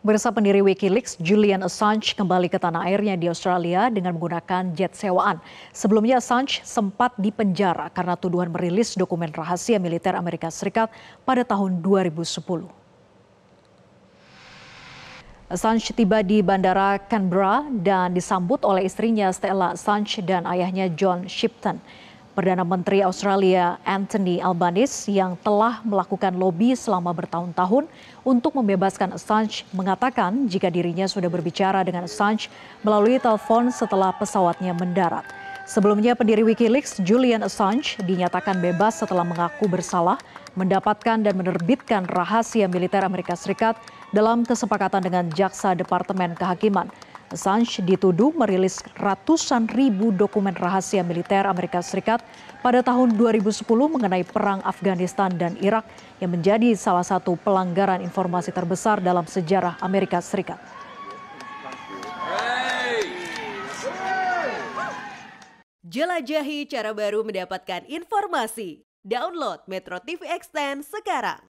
Pemirsa pendiri Wikileaks Julian Assange kembali ke tanah airnya di Australia dengan menggunakan jet sewaan. Sebelumnya Assange sempat dipenjara karena tuduhan merilis dokumen rahasia militer Amerika Serikat pada tahun 2010. Assange tiba di bandara Canberra dan disambut oleh istrinya Stella Assange dan ayahnya John Shipton. Perdana Menteri Australia Anthony Albanese yang telah melakukan lobi selama bertahun-tahun untuk membebaskan Assange mengatakan jika dirinya sudah berbicara dengan Assange melalui telepon setelah pesawatnya mendarat. Sebelumnya pendiri Wikileaks Julian Assange dinyatakan bebas setelah mengaku bersalah mendapatkan dan menerbitkan rahasia militer Amerika Serikat dalam kesepakatan dengan jaksa Departemen Kehakiman. Assange dituduh merilis ratusan ribu dokumen rahasia militer Amerika Serikat pada tahun 2010 mengenai perang Afghanistan dan Irak yang menjadi salah satu pelanggaran informasi terbesar dalam sejarah Amerika Serikat. Jelajahi cara baru mendapatkan informasi. Download Metro TV Extend sekarang.